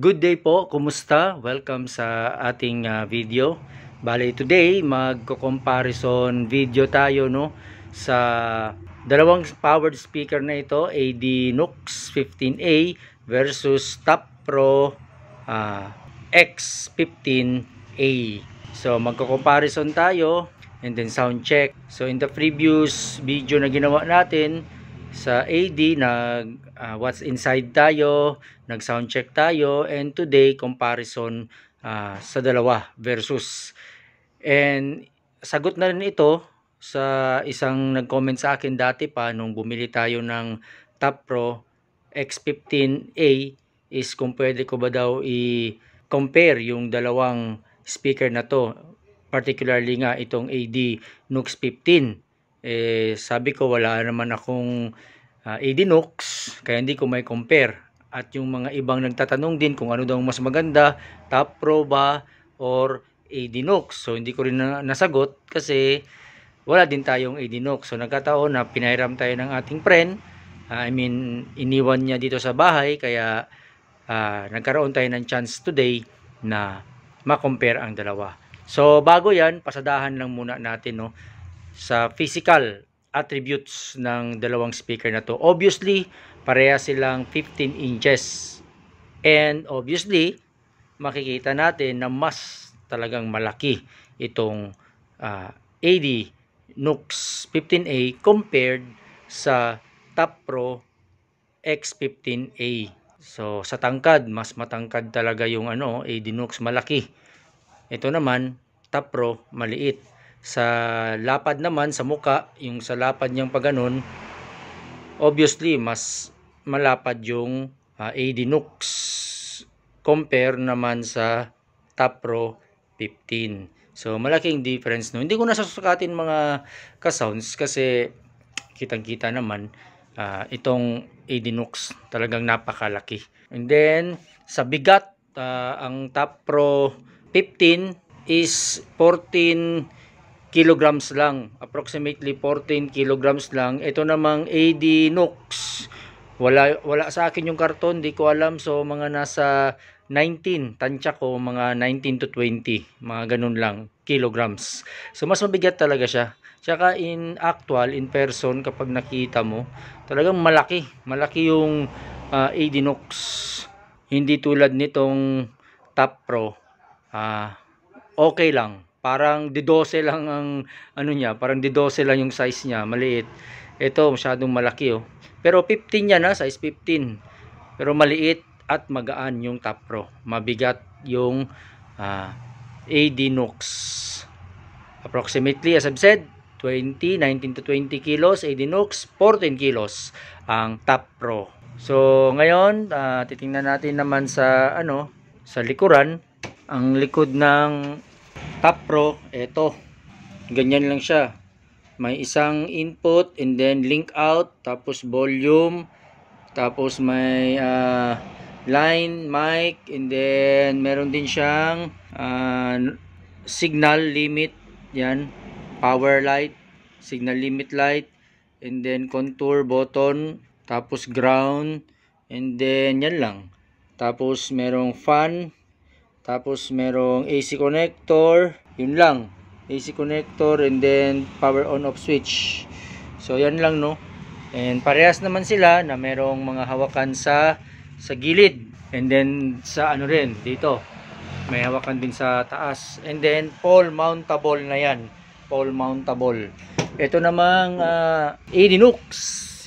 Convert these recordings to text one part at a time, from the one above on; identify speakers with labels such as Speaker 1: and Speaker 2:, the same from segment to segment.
Speaker 1: Good day po, kumusta? Welcome sa ating uh, video. Bale today, magko-comparison video tayo no sa dalawang powered speaker na ito, AD Nox 15A versus Top Pro uh, ah, X15A. So magko-comparison tayo and then sound check. So in the previous video na ginawa natin, sa AD nag uh, what's inside tayo, nag sound check tayo and today comparison uh, sa dalawa versus and sagot na rin ito sa isang nag-comment sa akin dati pa nung bumili tayo ng Top X15A is kung pwede ko ba daw i-compare yung dalawang speaker na to particularly nga itong AD Nux 15 eh, sabi ko wala naman akong uh, ah, Edinox, kaya hindi ko may compare. At yung mga ibang nagtatanong din kung ano daw mas maganda, Top Pro ba or Edinox. So hindi ko rin na nasagot kasi wala din tayong Edinox. So nagkataon na pinahiram tayo ng ating friend. Uh, I mean, iniwan niya dito sa bahay kaya uh, nagkaroon tayo ng chance today na makompare ang dalawa. So bago yan, pasadahan lang muna natin no sa physical attributes ng dalawang speaker na to. Obviously, pareha silang 15 inches. And obviously, makikita natin na mas talagang malaki itong uh, ah, AD Nux 15A compared sa Top Pro X15A. So sa tangkad, mas matangkad talaga yung ano, AD Nux malaki. Ito naman, Top Pro maliit. Sa lapad naman, sa muka, yung sa lapad niyang pagganon, obviously, mas malapad yung uh, ah, AD Nux compare naman sa Top 15. So, malaking difference no. Hindi ko nasasukatin mga ka-sounds kasi kitang-kita naman uh, itong Adinox talagang napakalaki. And then, sa bigat, uh, ang Top 15 is 14 kilograms lang. Approximately 14 kilograms lang. Ito namang AD Nox. Wala, wala sa akin yung karton, di ko alam. So mga nasa 19, tansya ko mga 19 to 20, mga ganun lang, kilograms. So mas mabigat talaga siya. Tsaka in actual, in person, kapag nakita mo, talagang malaki. Malaki yung uh, ah, Adinox. Hindi tulad nitong Top Pro. Uh, okay lang. Parang D12 lang ang ano niya, parang D12 lang yung size niya, maliit. Ito masyadong malaki oh. Pero 15 yan ha, ah, size 15. Pero maliit at magaan yung Tapro. Mabigat yung uh, ah, AD Nox. Approximately as I've said, 20, 19 to 20 kilos, AD Nox, 14 kilos ang Top Pro. So, ngayon, uh, titingnan natin naman sa ano, sa likuran, ang likod ng Tapro, eto. Ganyan lang siya. May isang input and then link out, tapos volume, tapos may uh, line, mic, and then meron din siyang uh, signal limit, yan, power light, signal limit light, and then contour button, tapos ground, and then yan lang. Tapos merong fan, tapos merong AC connector, yun lang. AC connector and then power on off switch. So yan lang no. And parehas naman sila na merong mga hawakan sa sa gilid. And then sa ano rin dito. May hawakan din sa taas. And then pole mountable na yan. Pole mountable. Ito namang uh, ah, Adinux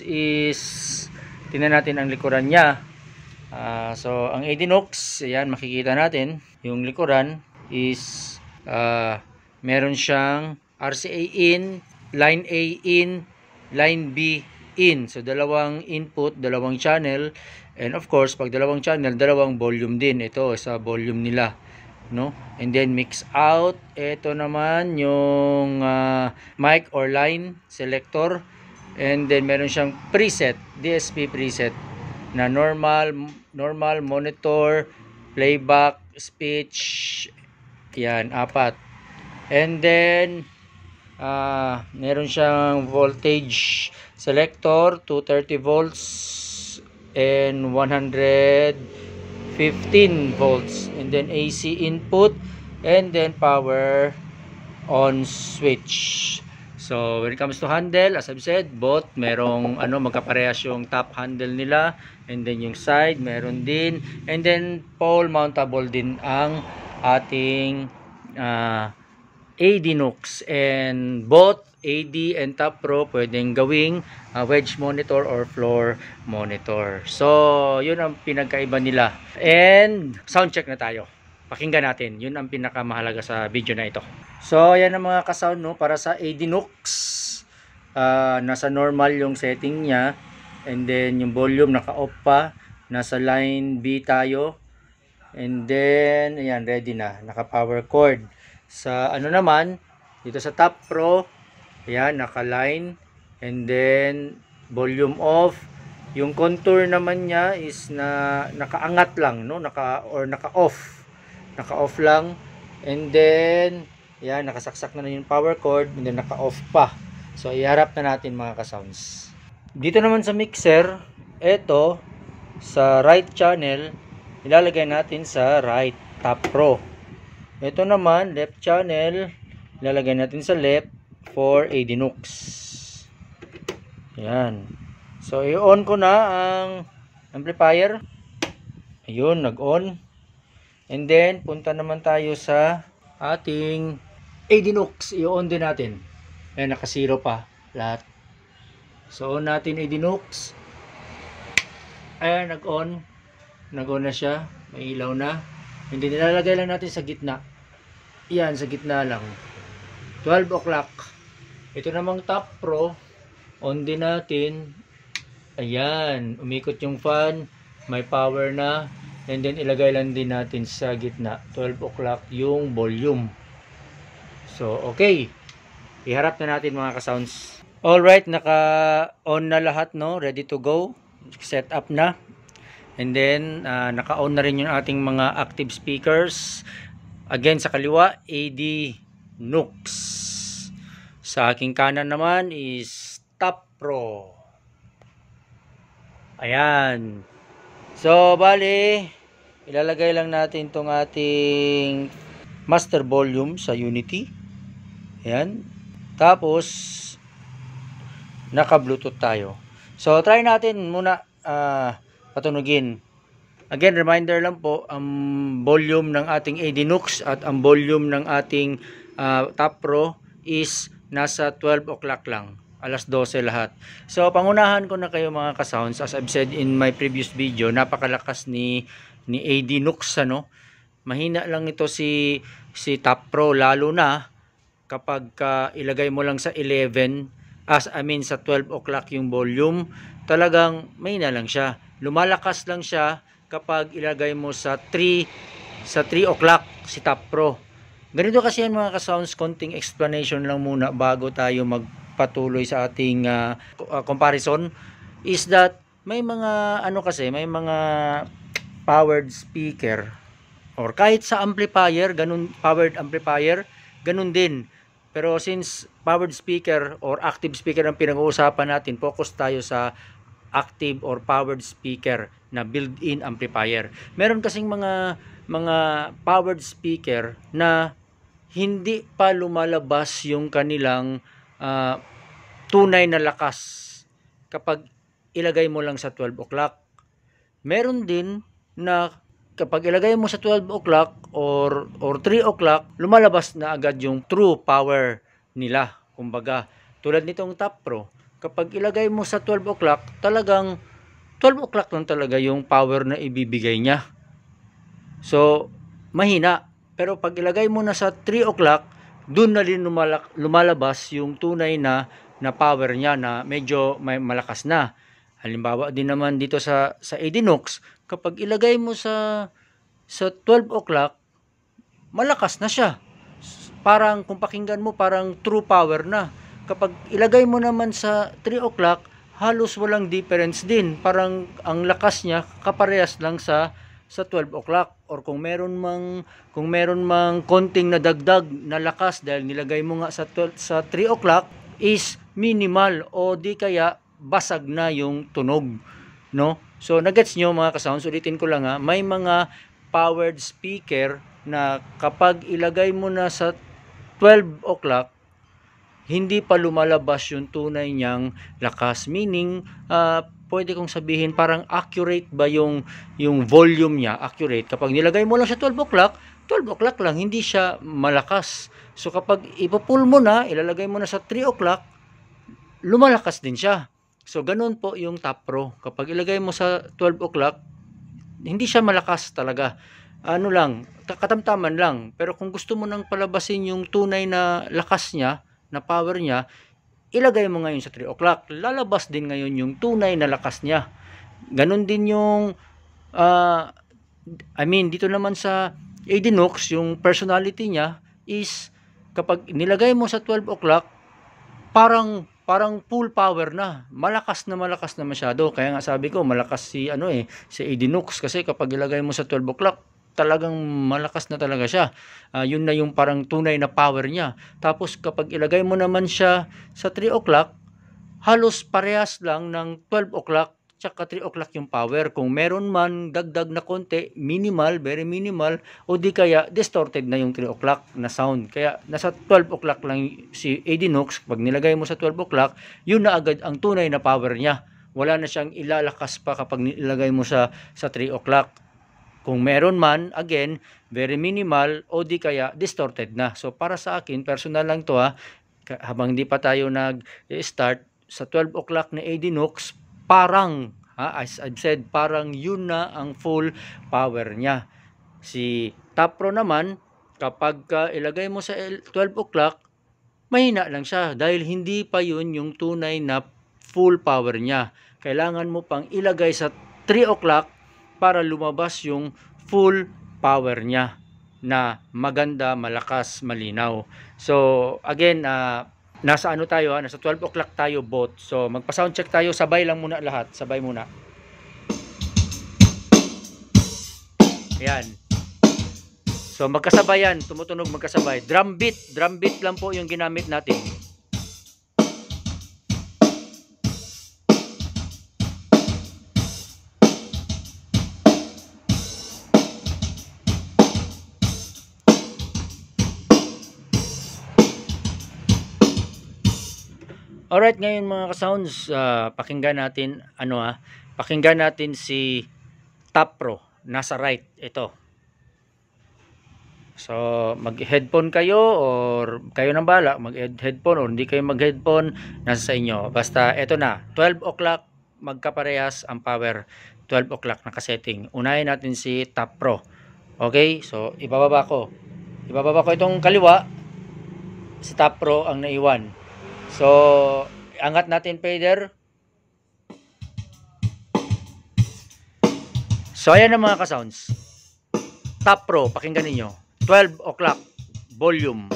Speaker 1: is tingnan natin ang likuran niya. Uh, so ang Adinox, ayan makikita natin yung likuran is uh, meron siyang RCA in, line A in, line B in. So dalawang input, dalawang channel and of course pag dalawang channel, dalawang volume din ito sa volume nila, no? And then mix out, ito naman yung uh, mic or line selector and then meron siyang preset, DSP preset na normal normal monitor playback, speech, yan, apat. And then, uh, meron siyang voltage selector, 230 volts and 115 volts. And then AC input and then power on switch. So, when it comes to handle, as I've said, both merong ano, magkaparehas yung top handle nila and then yung side, meron din. And then, pole mountable din ang ating uh, ah, AD Nox and both AD and Top Pro pwedeng gawing uh, wedge monitor or floor monitor. So, yun ang pinagkaiba nila. And sound check na tayo pakinggan natin. Yun ang pinakamahalaga sa video na ito. So, ayan ang mga kasound no, para sa Adinox. Uh, ah, nasa normal yung setting niya. And then, yung volume naka-off pa. Nasa line B tayo. And then, ayan, ready na. Naka-power cord. Sa ano naman, dito sa top pro, ayan, naka-line. And then, volume off. Yung contour naman niya is na nakaangat lang, no? Naka, or naka-off naka-off lang. And then, yan, nakasaksak na na yung power cord, and then naka-off pa. So, iharap na natin mga ka-sounds Dito naman sa mixer, eto, sa right channel, ilalagay natin sa right top pro Ito naman, left channel, ilalagay natin sa left for AD Nux. Yan. So, i-on ko na ang amplifier. Ayun, nag-on. And then, punta naman tayo sa ating Adinox. I-on din natin. Ayan, nakasiro pa lahat. So, on natin Adinox. Ayan, nag-on. Nag-on na siya. May ilaw na. hindi then, nilalagay lang natin sa gitna. Ayan, sa gitna lang. 12 o'clock. Ito namang Top Pro. On din natin. Ayan, umikot yung fan. May power na and then ilagay lang din natin sa gitna 12 o'clock yung volume so okay iharap na natin mga kasounds alright naka on na lahat no ready to go set up na and then uh, ah, naka on na rin yung ating mga active speakers again sa kaliwa AD Nux sa aking kanan naman is Top Pro ayan So, bali, ilalagay lang natin tong ating master volume sa Unity. Ayan. Tapos, naka-Bluetooth tayo. So, try natin muna uh, patunugin. Again, reminder lang po, ang volume ng ating AD Nux at ang volume ng ating uh, Top Pro is nasa 12 o'clock lang alas 12 lahat. So, pangunahan ko na kayo mga kasounds. As I've said in my previous video, napakalakas ni, ni AD Nux, ano? Mahina lang ito si, si Top Pro, lalo na kapag uh, ilagay mo lang sa 11, as I mean sa 12 o'clock yung volume, talagang mahina lang siya. Lumalakas lang siya kapag ilagay mo sa 3, sa 3 o'clock si Top Pro. Ganito kasi yan mga kasounds, konting explanation lang muna bago tayo mag patuloy sa ating uh, comparison is that may mga ano kasi, may mga powered speaker or kahit sa amplifier, ganun powered amplifier, ganun din. Pero since powered speaker or active speaker ang pinag-uusapan natin, focus tayo sa active or powered speaker na built-in amplifier. Meron kasing mga mga powered speaker na hindi pa lumalabas yung kanilang uh, tunay na lakas kapag ilagay mo lang sa 12 o'clock. Meron din na kapag ilagay mo sa 12 o'clock or, or 3 o'clock, lumalabas na agad yung true power nila. Kumbaga, tulad nitong Top Pro, kapag ilagay mo sa 12 o'clock, talagang 12 o'clock lang talaga yung power na ibibigay niya. So, mahina. Pero pag ilagay mo na sa 3 o'clock, doon na rin lumalabas yung tunay na na power niya na medyo may malakas na. Halimbawa din naman dito sa, sa Edinox, kapag ilagay mo sa, sa 12 o'clock, malakas na siya. Parang kung pakinggan mo, parang true power na. Kapag ilagay mo naman sa 3 o'clock, halos walang difference din. Parang ang lakas niya kaparehas lang sa sa 12 o'clock or kung meron mang kung meron mang konting nadagdag na lakas dahil nilagay mo nga sa 12, sa 3 o'clock is minimal o di kaya basag na yung tunog no so nagets nyo mga kasounds ulitin ko lang ha may mga powered speaker na kapag ilagay mo na sa 12 o'clock hindi pa lumalabas yung tunay niyang lakas meaning uh, pwede kong sabihin parang accurate ba yung yung volume niya accurate kapag nilagay mo lang sa 12 o'clock 12 o'clock lang hindi siya malakas so kapag ipo-pull mo na ilalagay mo na sa 3 o'clock lumalakas din siya. So, ganun po yung top pro. Kapag ilagay mo sa 12 o'clock, hindi siya malakas talaga. Ano lang, katamtaman lang. Pero kung gusto mo nang palabasin yung tunay na lakas niya, na power niya, ilagay mo ngayon sa 3 o'clock. Lalabas din ngayon yung tunay na lakas niya. Ganun din yung, uh, I mean, dito naman sa Adenox, yung personality niya is, kapag nilagay mo sa 12 o'clock, parang parang full power na. Malakas na malakas na masyado. Kaya nga sabi ko, malakas si ano eh, si Edinux kasi kapag ilagay mo sa 12 o'clock, talagang malakas na talaga siya. Uh, yun na yung parang tunay na power niya. Tapos kapag ilagay mo naman siya sa 3 o'clock, halos parehas lang ng 12 o'clock tsaka 3 o'clock yung power. Kung meron man dagdag na konti, minimal, very minimal, o di kaya distorted na yung 3 o'clock na sound. Kaya nasa 12 o'clock lang si AD Nox, pag nilagay mo sa 12 o'clock, yun na agad ang tunay na power niya. Wala na siyang ilalakas pa kapag nilagay mo sa, sa 3 o'clock. Kung meron man, again, very minimal o di kaya distorted na. So para sa akin, personal lang to ha, habang di pa tayo nag-start, sa 12 o'clock na AD Nox, parang ha, as I've said parang yun na ang full power niya si Tapro naman kapag uh, ilagay mo sa 12 o'clock mahina lang siya dahil hindi pa yun yung tunay na full power niya kailangan mo pang ilagay sa 3 o'clock para lumabas yung full power niya na maganda, malakas, malinaw. So again, uh, nasa ano tayo ha, ah, nasa 12 o'clock tayo bot. So magpa sound check tayo, sabay lang muna lahat, sabay muna. Ayan. So magkasabay yan, tumutunog magkasabay. Drum beat, drum beat lang po yung ginamit natin. Alright, ngayon mga ka-sounds, uh, pakinggan natin, ano ah, pakinggan natin si Tapro, nasa right, ito. So, mag-headphone kayo or kayo nang bala, mag-headphone or hindi kayo mag-headphone, nasa sa inyo. Basta, ito na, 12 o'clock, magkaparehas ang power, 12 o'clock nakasetting. Unahin natin si Tapro. Okay, so ibababa ko. Ibababa ko itong kaliwa, si Tapro ang naiwan. So, angat natin fader. So, ayan ang mga kasounds. Top Pro, pakinggan ninyo. 12 o'clock, volume.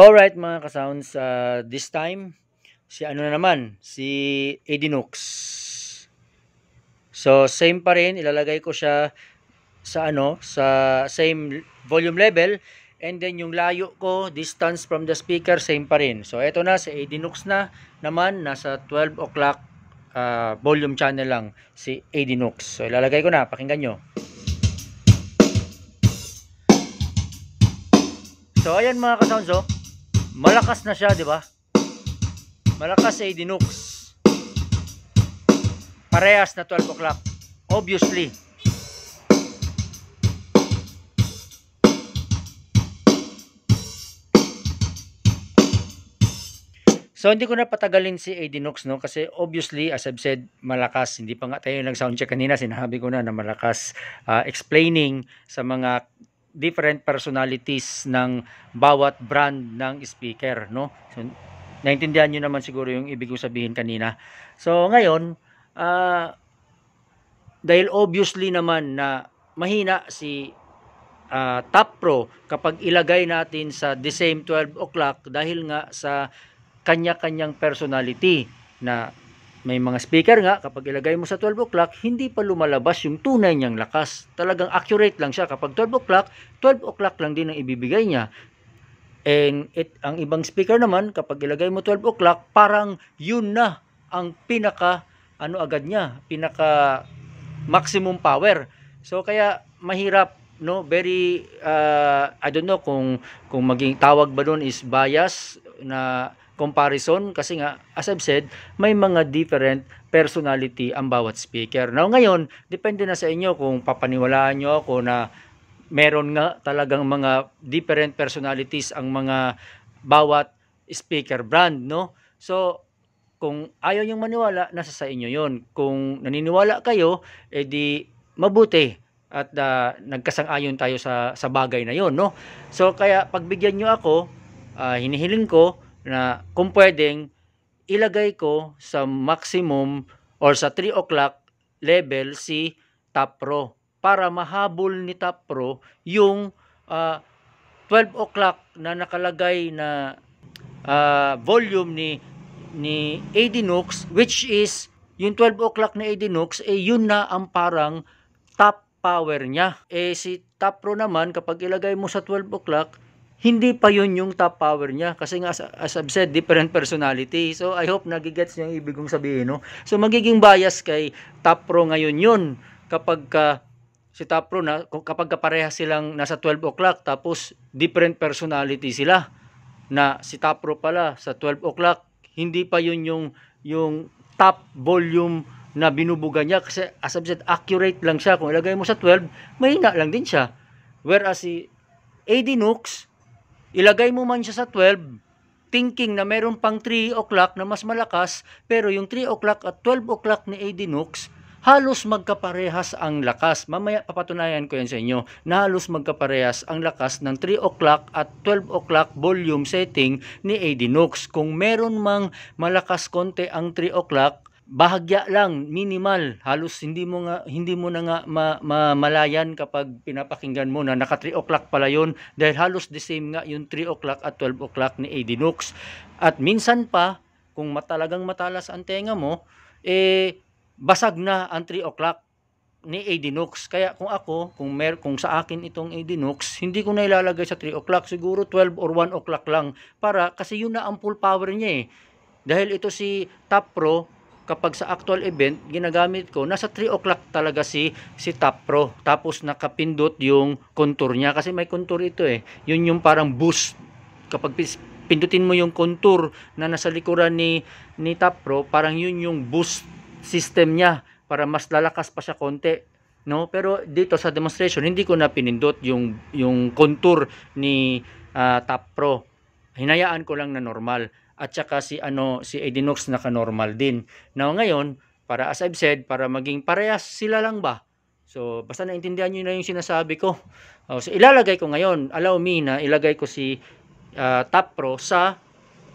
Speaker 1: Alright mga kasounds, uh, this time, si ano na naman, si Edinox. So same pa rin, ilalagay ko siya sa ano, sa same volume level. And then yung layo ko, distance from the speaker, same pa rin. So ito na, si Edinox na naman, nasa 12 o'clock uh, volume channel lang, si Edinox. So ilalagay ko na, pakinggan nyo. So ayan mga kasounds oh malakas na siya, di ba? Malakas ay eh, Dinux. Parehas na 12 o'clock. Obviously. So hindi ko na patagalin si AD no kasi obviously as I've said malakas hindi pa nga tayo nag sound check kanina sinabi ko na na malakas uh, explaining sa mga different personalities ng bawat brand ng speaker, no? So, naintindihan niyo naman siguro yung ibig kong sabihin kanina. So, ngayon, uh, dahil obviously naman na mahina si uh, Top Pro kapag ilagay natin sa the same 12 o'clock dahil nga sa kanya-kanyang personality na may mga speaker nga, kapag ilagay mo sa 12 o'clock, hindi pa lumalabas yung tunay niyang lakas. Talagang accurate lang siya. Kapag 12 o'clock, 12 o'clock lang din ang ibibigay niya. And it, ang ibang speaker naman, kapag ilagay mo 12 o'clock, parang yun na ang pinaka, ano agad niya, pinaka maximum power. So kaya mahirap, no? Very, uh, I don't know kung, kung maging tawag ba doon is bias na comparison kasi nga as I've said may mga different personality ang bawat speaker. Now ngayon depende na sa inyo kung papaniwalaan nyo ako na meron nga talagang mga different personalities ang mga bawat speaker brand no. So kung ayaw yung maniwala nasa sa inyo yon. Kung naniniwala kayo edi mabuti at uh, nagkasang-ayon tayo sa sa bagay na yon no so kaya pagbigyan niyo ako uh, hinihiling ko na kung pwedeng ilagay ko sa maximum or sa 3 o'clock level si top para mahabol ni top yung uh, ah, 12 o'clock na nakalagay na uh, volume ni ni AD Nux which is yung 12 o'clock na AD Nux eh yun na ang parang top power niya. Eh si top naman kapag ilagay mo sa 12 o'clock hindi pa yon yung top power niya kasi nga as, as I've said different personality so I hope nagigets niya yung ibig kong sabihin no so magiging bias kay top ngayon yun kapag ka si top na kapag ka pareha silang nasa 12 o'clock tapos different personality sila na si top pala sa 12 o'clock hindi pa yun yung yung top volume na binubuga niya kasi as I've said accurate lang siya kung ilagay mo sa 12 mahina lang din siya whereas si AD Nooks Ilagay mo man siya sa 12, thinking na meron pang 3 o'clock na mas malakas, pero yung 3 o'clock at 12 o'clock ni AD Nooks, halos magkaparehas ang lakas. Mamaya papatunayan ko yan sa inyo na halos magkaparehas ang lakas ng 3 o'clock at 12 o'clock volume setting ni AD Nox. Kung meron mang malakas konti ang 3 o'clock bahagya lang, minimal, halos hindi mo nga hindi mo na nga ma, ma, malayan kapag pinapakinggan mo na naka 3 o'clock pala yon dahil halos the same nga yung 3 o'clock at 12 o'clock ni AD Nux. At minsan pa kung matalagang matalas ang tenga mo, eh basag na ang 3 o'clock ni AD Nux. Kaya kung ako, kung mer kung sa akin itong AD Nux, hindi ko na ilalagay sa 3 o'clock, siguro 12 or 1 o'clock lang para kasi yun na ang full power niya eh. Dahil ito si Top Pro, kapag sa actual event, ginagamit ko, nasa 3 o'clock talaga si, si Top Pro. Tapos nakapindot yung contour niya. Kasi may contour ito eh. Yun yung parang boost. Kapag pindutin mo yung contour na nasa likuran ni, ni Top Pro, parang yun yung boost system niya para mas lalakas pa siya konti no pero dito sa demonstration hindi ko na pinindot yung yung contour ni uh, Top Pro hinayaan ko lang na normal at saka si ano si Edinox naka normal din. Now ngayon, para as I've said, para maging parehas sila lang ba? So basta naintindihan niyo na yung sinasabi ko. Oh, so ilalagay ko ngayon, allow me na ilagay ko si uh, Top Pro sa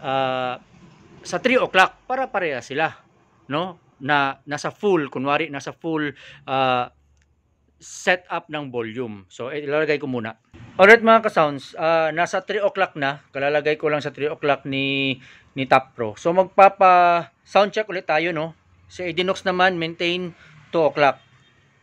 Speaker 1: uh, sa 3 o'clock para pareha sila, no? Na nasa full kunwari nasa full uh, setup ng volume. So, eh, ilalagay ko muna. Alright mga kasounds, uh, nasa 3 o'clock na. Kalalagay ko lang sa 3 o'clock ni, ni Top Pro. So, magpapa sound check ulit tayo, no? Sa Edinox naman, maintain 2 o'clock.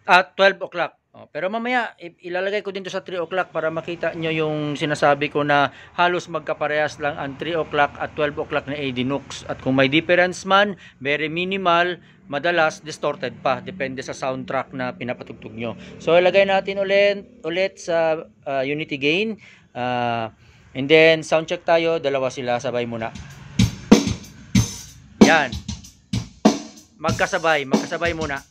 Speaker 1: At uh, 12 o'clock. Oh, pero mamaya ilalagay ko dito sa 3 o'clock para makita nyo yung sinasabi ko na halos magkaparehas lang ang 3 o'clock at 12 o'clock na AD Nux. At kung may difference man, very minimal, madalas distorted pa depende sa soundtrack na pinapatugtog nyo. So ilagay natin ulit, ulit sa uh, unity gain. Uh, and then sound check tayo, dalawa sila sabay muna. Yan. Magkasabay, magkasabay muna.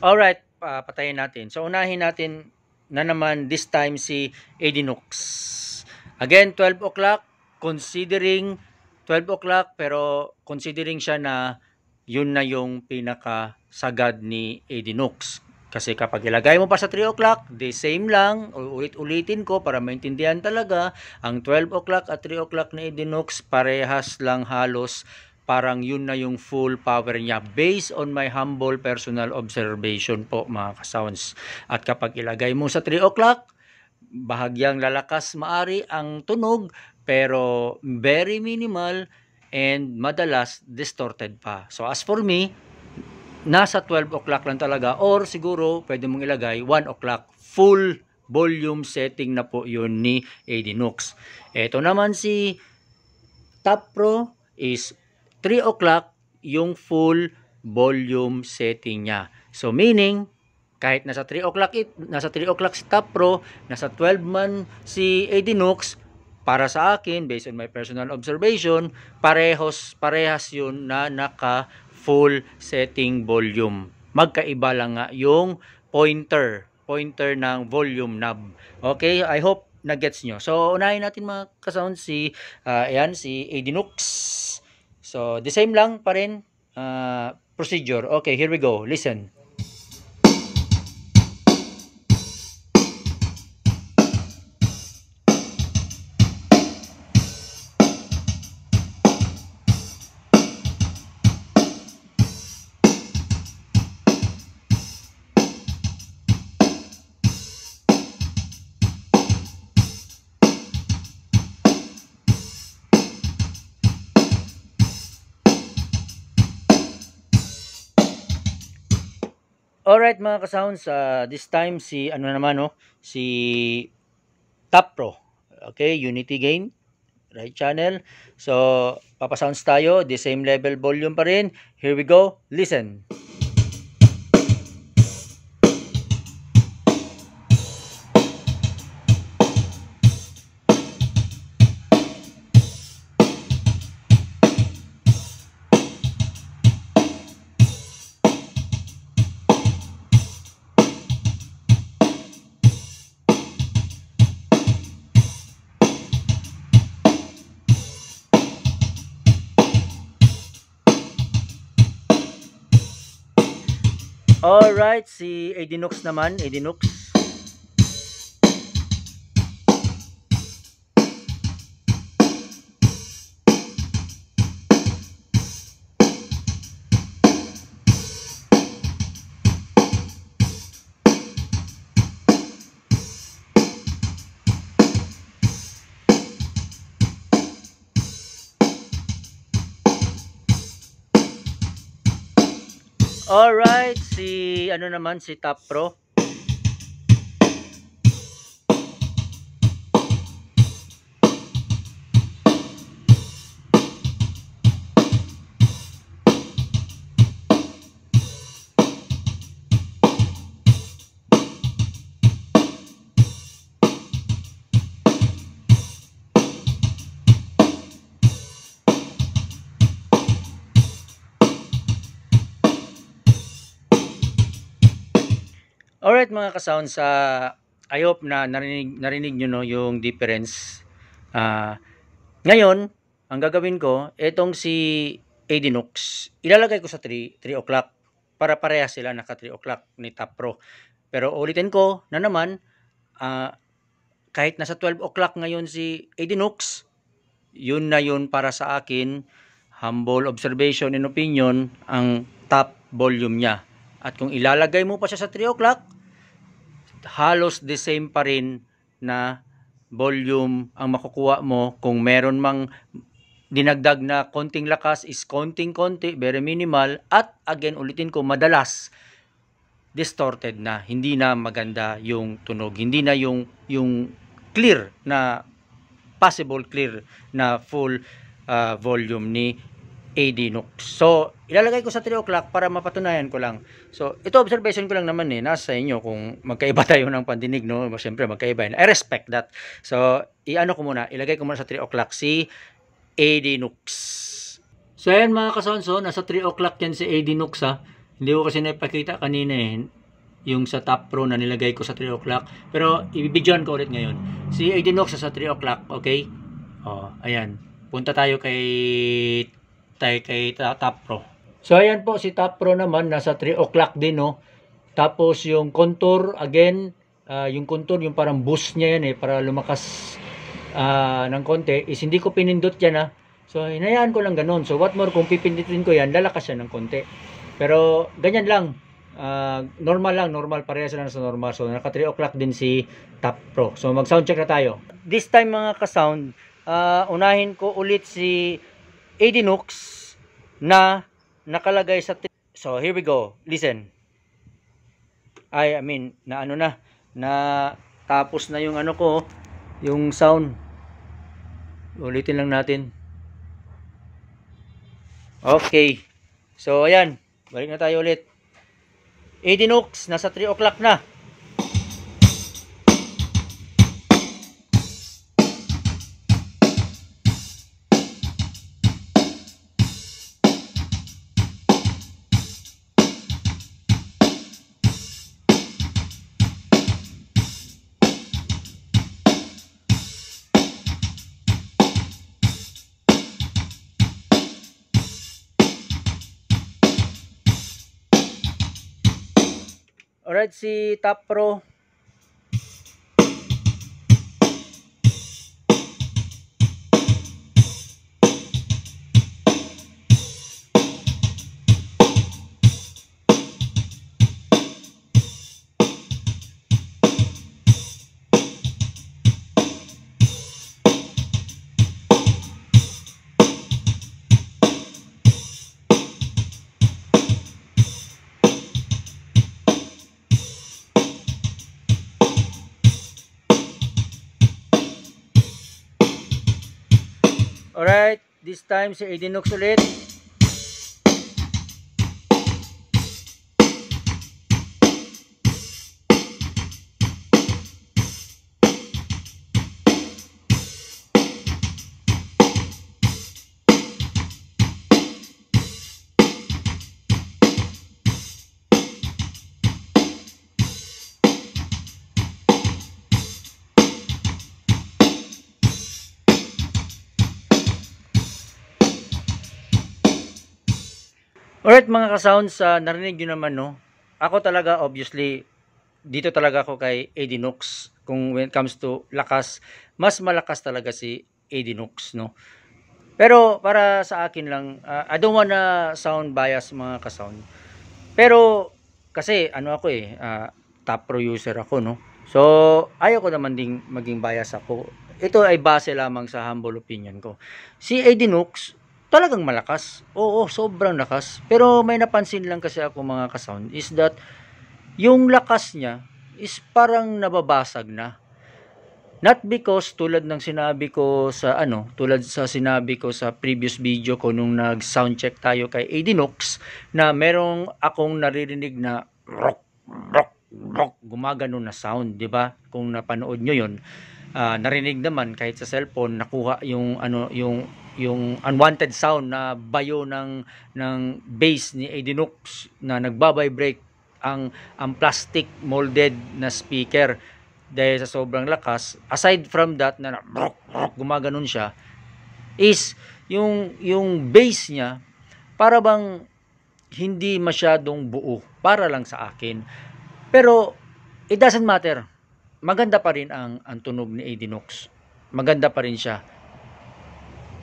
Speaker 1: Alright, uh, patayin natin. So, unahin natin na naman this time si Edinox. Again, 12 o'clock, considering 12 o'clock, pero considering siya na yun na yung pinaka sagad ni Edinox. Kasi kapag ilagay mo pa sa 3 o'clock, the same lang, ulit-ulitin ko para maintindihan talaga, ang 12 o'clock at 3 o'clock na Edinox parehas lang halos parang yun na yung full power niya based on my humble personal observation po mga kasounds. At kapag ilagay mo sa 3 o'clock, bahagyang lalakas maari ang tunog pero very minimal and madalas distorted pa. So as for me, nasa 12 o'clock lang talaga or siguro pwede mong ilagay 1 o'clock full volume setting na po yun ni AD Nox. Ito naman si Top Pro is 3 o'clock yung full volume setting niya. So meaning, kahit nasa 3 o'clock it, nasa 3 o'clock si Top Pro, nasa 12 man si Adinox, para sa akin based on my personal observation, parehos parehas 'yun na naka full setting volume. Magkaiba lang nga yung pointer, pointer ng volume knob. Okay, I hope na gets nyo. So, unahin natin mga ka-sound si, uh, ayan, si Adinox. So, the same lang pa rin uh, procedure. Okay, here we go. Listen. Alright mga kasounds, uh, this time si ano naman no, si Top Okay, Unity Gain, right channel. So, papasounds tayo, the same level volume pa rin. Here we go, listen. All right, si Edinox naman, Edinox. Alright, si ano naman si Top Pro. Alright mga kasound sa uh, I hope na narinig, narinig nyo no, yung difference. Uh, ngayon, ang gagawin ko, itong si Adinox, ilalagay ko sa 3, 3 o'clock para pareha sila naka 3 o'clock ni Top Pro. Pero ulitin ko na naman, uh, kahit nasa 12 o'clock ngayon si Adinox, yun na yun para sa akin, humble observation and opinion, ang top volume niya. At kung ilalagay mo pa siya sa 3 o'clock, halos the same pa rin na volume ang makukuha mo kung meron mang dinagdag na konting lakas is konting-konti, very minimal at again ulitin ko madalas distorted na, hindi na maganda yung tunog, hindi na yung yung clear na possible clear na full uh, volume ni AD NOX. So, ilalagay ko sa 3 o'clock para mapatunayan ko lang. So, ito observation ko lang naman eh, nasa inyo kung magkaiba tayo ng pandinig, no? Siyempre, magkaiba yun. I respect that. So, iano ko muna, ilagay ko muna sa 3 o'clock si AD NOX. So, ayan mga kasonso, nasa 3 o'clock yan si AD NOX ha. Hindi ko kasi naipakita kanina eh, yung sa top pro na nilagay ko sa 3 o'clock. Pero, ibibidyon ko ulit ngayon. Si AD NOX sa 3 o'clock, okay? O, oh, ayan. Punta tayo kay tayo kay Top Pro. So ayan po si Top Pro naman nasa 3 o'clock din no. Tapos yung contour again, uh, yung contour yung parang boost niya yan eh para lumakas uh, ng konti is hindi ko pinindot yan ha. Ah. So hinayaan ko lang ganun. So what more kung pipindutin ko yan, lalakas siya ng konti. Pero ganyan lang. Uh, normal lang, normal parehas lang sa normal. So naka 3 o'clock din si Top Pro. So mag sound check na tayo. This time mga ka-sound, uh, unahin ko ulit si 80 nooks na nakalagay sa So here we go. Listen. I, I mean na ano na na tapos na yung ano ko yung sound. Ulitin lang natin. Okay. So ayan, balik na tayo ulit. 80 nooks nasa 3 o'clock na. Red Sea Top Pro time si Edinox ulit. Alright mga kasounds, uh, narinig nyo naman no. Ako talaga obviously, dito talaga ako kay Edinox. Kung when it comes to lakas, mas malakas talaga si Edinox no. Pero para sa akin lang, uh, I don't wanna sound bias mga kasound. Pero kasi ano ako eh, uh, top producer ako no. So ayoko naman ding maging bias ako. Ito ay base lamang sa humble opinion ko. Si Edinox, talagang malakas. Oo, sobrang lakas. Pero may napansin lang kasi ako mga kasound is that yung lakas niya is parang nababasag na. Not because tulad ng sinabi ko sa ano, tulad sa sinabi ko sa previous video ko nung nag sound check tayo kay Adinox na merong akong naririnig na rock rock rock gumagano na sound, 'di ba? Kung napanood nyo 'yon, uh, ah, narinig naman kahit sa cellphone nakuha yung ano yung yung unwanted sound na bayo ng ng base ni Edinux na nagba-vibrate ang ang plastic molded na speaker dahil sa sobrang lakas aside from that na rock rock gumaganon siya is yung yung base niya para bang hindi masyadong buo para lang sa akin pero it doesn't matter maganda pa rin ang ang tunog ni Adinox maganda pa rin siya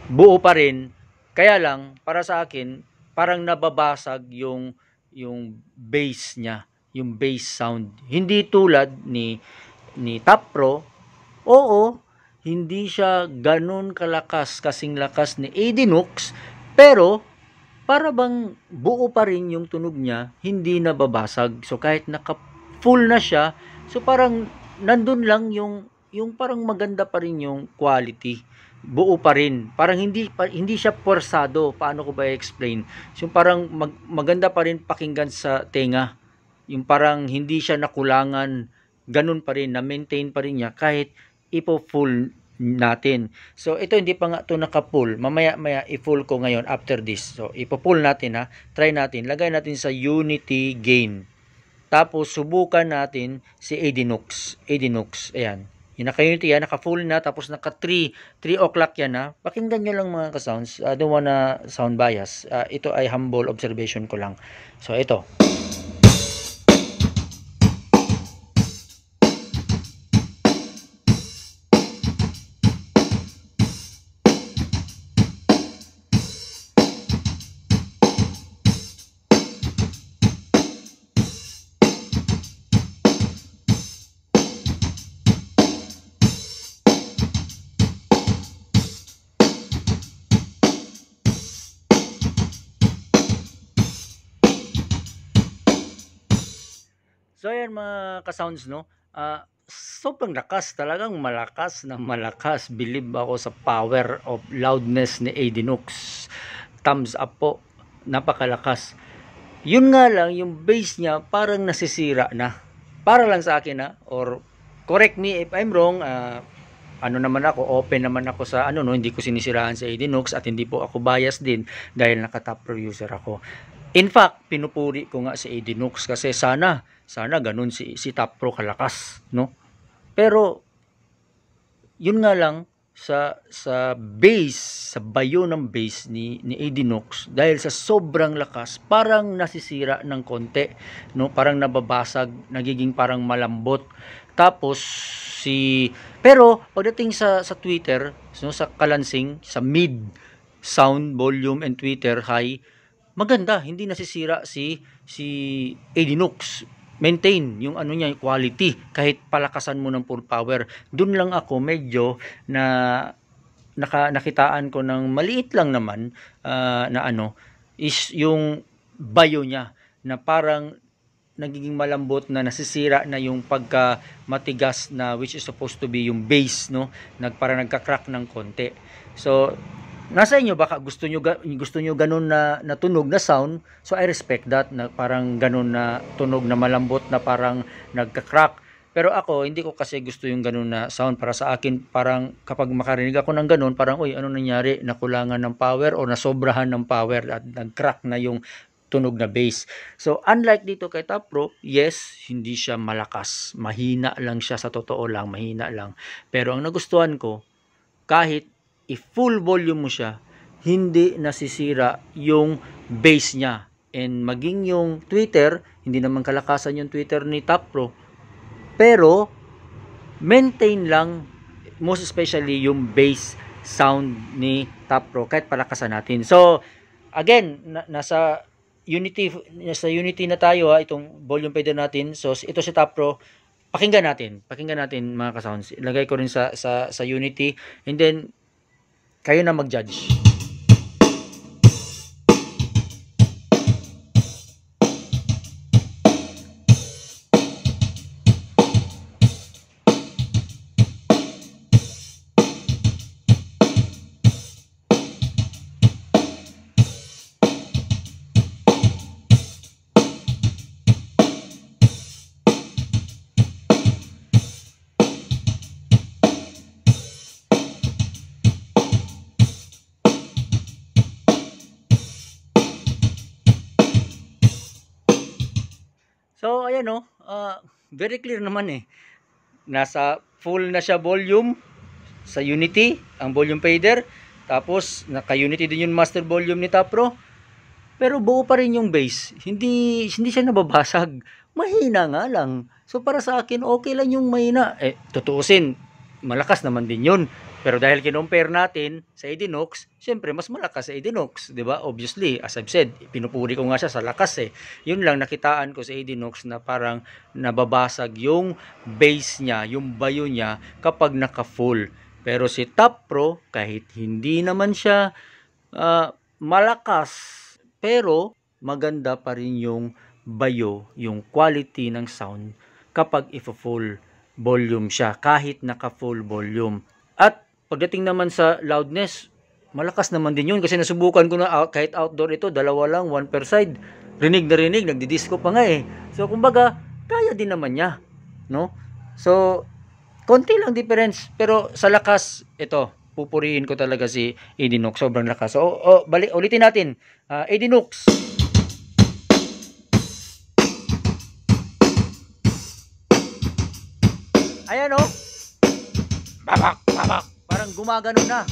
Speaker 1: buo pa rin. Kaya lang, para sa akin, parang nababasag yung, yung bass niya, yung bass sound. Hindi tulad ni, ni Top Pro, oo, hindi siya ganun kalakas kasing lakas ni AD pero para bang buo pa rin yung tunog niya, hindi nababasag. So kahit naka full na siya, so parang nandun lang yung yung parang maganda pa rin yung quality buo pa rin. Parang hindi pa, hindi siya porsado. Paano ko ba i-explain? yung parang mag, maganda pa rin pakinggan sa tenga. Yung parang hindi siya nakulangan. Ganun pa rin. Na-maintain pa rin niya kahit ipo-full natin. So, ito hindi pa nga ito naka-pull. Mamaya-maya i-full ko ngayon after this. So, ipo-pull natin ha. Try natin. Lagay natin sa unity gain. Tapos, subukan natin si Edinux. Edinux. Ayan. Yung naka-unity yan, ah, naka-full na, tapos naka-3, 3 o'clock yan na. Ah. Pakinggan nyo lang mga ka-sounds. I don't wanna sound bias. Uh, ah, ito ay humble observation ko lang. So, ito. sounds no, uh, sobrang lakas, talagang malakas na malakas. Believe ako sa power of loudness ni Adinux. Thumbs up po, napakalakas. Yun nga lang, yung bass niya parang nasisira na. Para lang sa akin na, or correct me if I'm wrong, uh, ano naman ako, open naman ako sa ano no, hindi ko sinisiraan sa Edinox at hindi po ako biased din dahil naka-top producer ako. In fact, pinupuri ko nga si Edinox kasi sana sana ganun si, si Top Pro kalakas, no? Pero, yun nga lang, sa sa base sa bayo ng base ni ni Adinox dahil sa sobrang lakas parang nasisira ng konti no parang nababasag nagiging parang malambot tapos si pero pagdating sa sa Twitter no sa kalansing sa mid sound volume and Twitter high maganda hindi nasisira si si Adinox maintain yung ano niya, quality kahit palakasan mo ng full power. Doon lang ako medyo na naka, nakitaan ko ng maliit lang naman uh, na ano is yung bio niya na parang nagiging malambot na nasisira na yung pagka matigas na which is supposed to be yung base no nagpara nagka-crack ng konti so nasa inyo baka gusto nyo gusto nyo ganun na tunog na sound so I respect that na parang ganun na tunog na malambot na parang nagka-crack pero ako hindi ko kasi gusto yung ganun na sound para sa akin parang kapag makarinig ako ng ganun parang uy ano nangyari nakulangan ng power o nasobrahan ng power at nag-crack na yung tunog na bass. So unlike dito kay Top Rope, yes, hindi siya malakas. Mahina lang siya sa totoo lang, mahina lang. Pero ang nagustuhan ko, kahit i-full volume mo siya, hindi nasisira yung base niya. And maging yung Twitter, hindi naman kalakasan yung Twitter ni Top pero maintain lang most especially yung base sound ni Top kahit palakasan natin. So again, na nasa Unity nasa Unity na tayo ha itong volume pedal natin. So ito si Top Pakinggan natin. Pakinggan natin mga kasounds. Ilagay ko rin sa sa sa Unity and then kayo na mag-judge. very clear naman eh nasa full na siya volume sa unity ang volume fader tapos naka unity din yung master volume ni Tapro pero buo pa rin yung base. hindi hindi siya nababasag mahina nga lang so para sa akin okay lang yung mahina eh tutuusin malakas naman din yun. Pero dahil kinompare natin sa Edinox, syempre mas malakas sa Edinox, 'di ba? Obviously, as I've said, pinupuri ko nga siya sa lakas eh. 'Yun lang nakitaan ko sa Edinox na parang nababasag yung base niya, yung bayo niya kapag naka-full. Pero si Top Pro kahit hindi naman siya uh, malakas, pero maganda pa rin yung bayo, yung quality ng sound kapag ifo-full volume siya kahit naka full volume. At pagdating naman sa loudness, malakas naman din yun kasi nasubukan ko na out, kahit outdoor ito, dalawa lang, one per side, rinig na rinig, nagdi-disco pa nga eh. So kumbaga, kaya din naman niya, no? So konti lang difference pero sa lakas ito pupurihin ko talaga si Edinux sobrang lakas. O, oh, balik ulitin natin. Uh, ah, Edinux Ayan oh. Babak, babak. Parang gumagano na.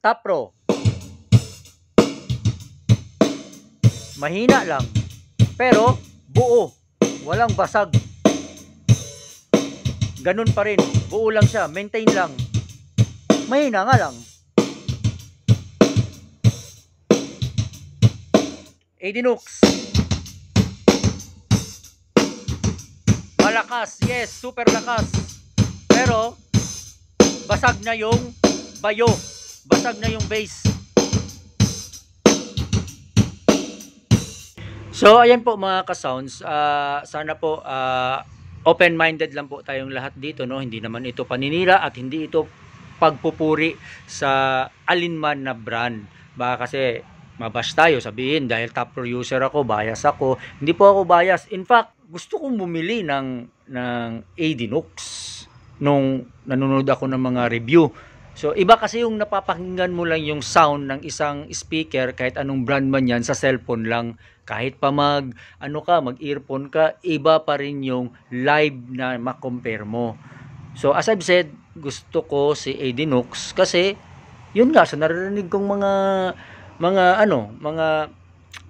Speaker 1: Tapro. Mahina lang. Pero buo. Walang basag. Ganun pa rin. Buo lang siya. Maintain lang. Mahina nga lang. 80 Malakas, yes, super lakas. Pero, basag na yung bayo. Basag na yung base. So, ayan po mga kasounds. Uh, sana po uh, open-minded lang po tayong lahat dito. No? Hindi naman ito paninira at hindi ito pagpupuri sa alinman na brand. Baka kasi mabash tayo, sabihin dahil top producer ako, bias ako. Hindi po ako bias. In fact, gusto kong bumili ng, ng Adinox nung nanonood ako ng mga review. So, iba kasi yung napapakinggan mo lang yung sound ng isang speaker, kahit anong brand man yan, sa cellphone lang. Kahit pa mag, ano ka, mag-earphone ka, iba pa rin yung live na makompare mo. So, as I've said, gusto ko si Adinox kasi, yun nga, sa naririnig kong mga mga ano, mga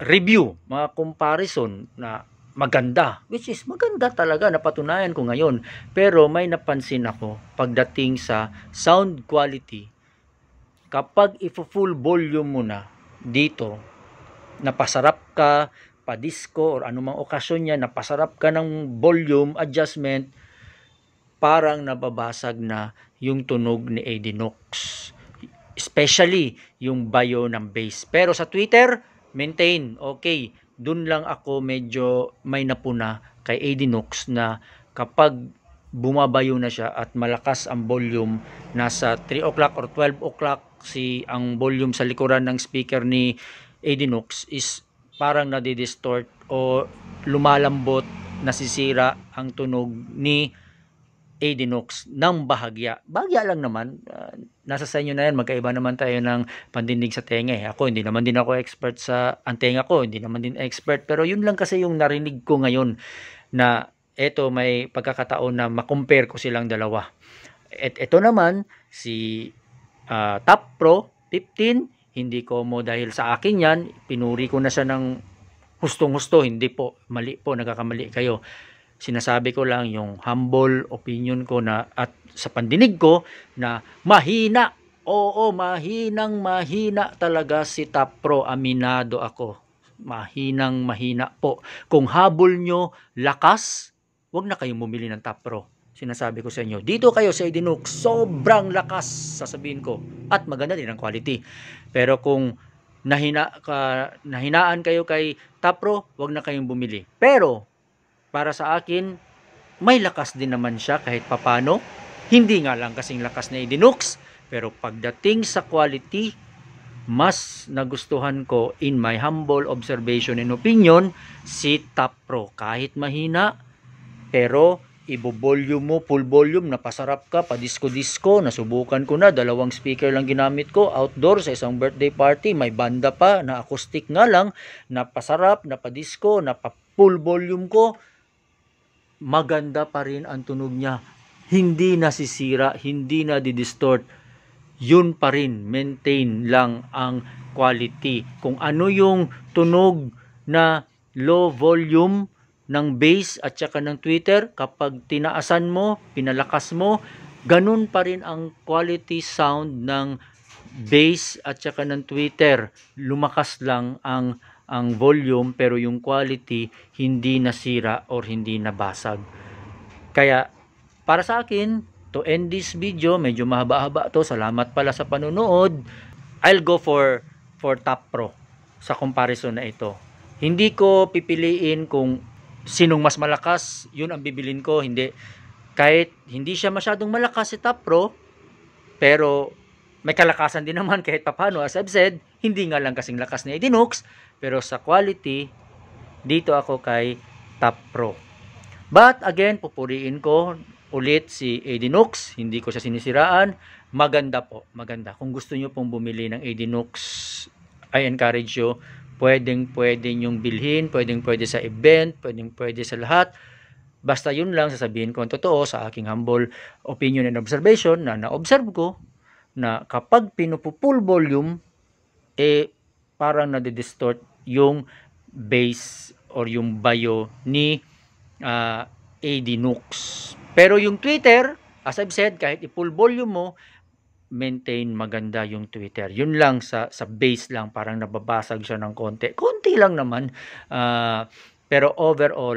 Speaker 1: review, mga comparison na maganda, which is maganda talaga, napatunayan ko ngayon. Pero may napansin ako pagdating sa sound quality, kapag ifo-full volume mo na dito, napasarap ka, pa-disco or anumang okasyon niya, napasarap ka ng volume adjustment, parang nababasag na yung tunog ni Edinox especially yung bio ng base. Pero sa Twitter, maintain, okay, Doon lang ako medyo may napuna kay Adenox na kapag bumabayo na siya at malakas ang volume, nasa 3 o'clock or 12 o'clock si ang volume sa likuran ng speaker ni Adenox is parang nadidistort o lumalambot, nasisira ang tunog ni Edinox ng bahagya. Bahagya lang naman. Uh, nasa sa inyo na yan. Magkaiba naman tayo ng pandinig sa tenga. Eh. Ako, hindi naman din ako expert sa antenga ko. Hindi naman din expert. Pero yun lang kasi yung narinig ko ngayon na eto may pagkakataon na makompare ko silang dalawa. At Et, eto naman, si uh, Top Pro 15, hindi ko mo dahil sa akin yan, pinuri ko na siya ng hustong-husto, hindi po, mali po, nagkakamali kayo. Sinasabi ko lang yung humble opinion ko na at sa pandinig ko na mahina. Oo, mahinang mahina talaga si Tapro. Aminado ako. Mahinang mahina po. Kung habol nyo lakas, wag na kayong bumili ng Tapro sinasabi ko sa inyo. Dito kayo sa Edinok, sobrang lakas, sasabihin ko. At maganda din ang quality. Pero kung nahina, ka, nahinaan kayo kay Tapro, wag na kayong bumili. Pero, para sa akin, may lakas din naman siya kahit papano. Hindi nga lang kasing lakas na idinux, pero pagdating sa quality, mas nagustuhan ko in my humble observation and opinion si Top Kahit mahina, pero ibo-volume mo, full volume, napasarap ka, padisko-disco, disco nasubukan ko na, dalawang speaker lang ginamit ko, outdoor sa isang birthday party, may banda pa, na acoustic nga lang, napasarap, napadisko, napa full volume ko, maganda pa rin ang tunog niya. Hindi nasisira, hindi na didistort. Yun pa rin, maintain lang ang quality. Kung ano yung tunog na low volume ng bass at saka ng tweeter, kapag tinaasan mo, pinalakas mo, ganun pa rin ang quality sound ng bass at saka ng tweeter. Lumakas lang ang ang volume pero yung quality hindi nasira or hindi nabasag. Kaya para sa akin, to end this video, medyo mahaba-haba to. Salamat pala sa panonood. I'll go for for Top Pro sa comparison na ito. Hindi ko pipiliin kung sinong mas malakas, yun ang bibilin ko, hindi. Kahit hindi siya masyadong malakas si Top Pro, pero may kalakasan din naman kahit papano. As I've said, hindi nga lang kasing lakas ni Edinox, pero sa quality, dito ako kay Top Pro. But again, pupuriin ko ulit si Edinox. Hindi ko siya sinisiraan. Maganda po, maganda. Kung gusto nyo pong bumili ng Edinox, I encourage you, pwedeng pwede nyong bilhin, pwedeng pwede sa event, pwedeng pwede sa lahat. Basta yun lang sasabihin ko ang totoo sa aking humble opinion and observation na na-observe ko na kapag pinupupul volume eh parang nadidistort yung base or yung bayo ni uh, ah, AD Nux. Pero yung Twitter, as I've said, kahit i-full volume mo, maintain maganda yung Twitter. Yun lang sa sa base lang parang nababasag siya ng konti. Konti lang naman. Uh, pero overall,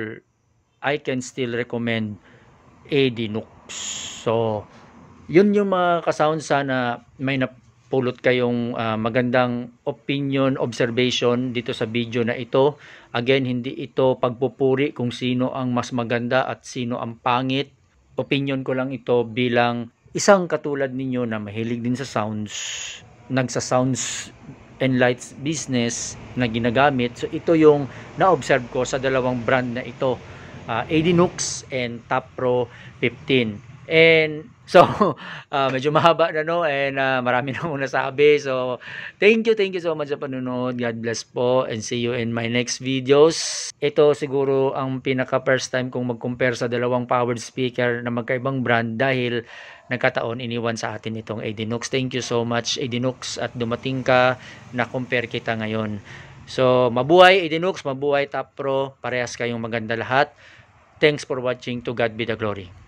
Speaker 1: I can still recommend AD Nux. So, yun yung mga kasound sana may na pulot kayong uh, magandang opinion, observation dito sa video na ito. Again, hindi ito pagpupuri kung sino ang mas maganda at sino ang pangit. Opinion ko lang ito bilang isang katulad ninyo na mahilig din sa sounds, nagsa-sounds and lights business na ginagamit. So ito yung na-observe ko sa dalawang brand na ito, uh, ah, AD Nux and Top 15. And So, uh, medyo mahaba na no and uh, marami na akong sabi. So, thank you, thank you so much sa panunood. God bless po and see you in my next videos. Ito siguro ang pinaka first time kong mag-compare sa dalawang powered speaker na magkaibang brand dahil nagkataon iniwan sa atin itong Edinox. Thank you so much Edinox at dumating ka na compare kita ngayon. So, mabuhay Edinox, mabuhay Top Pro, parehas kayong maganda lahat. Thanks for watching. To God be the glory.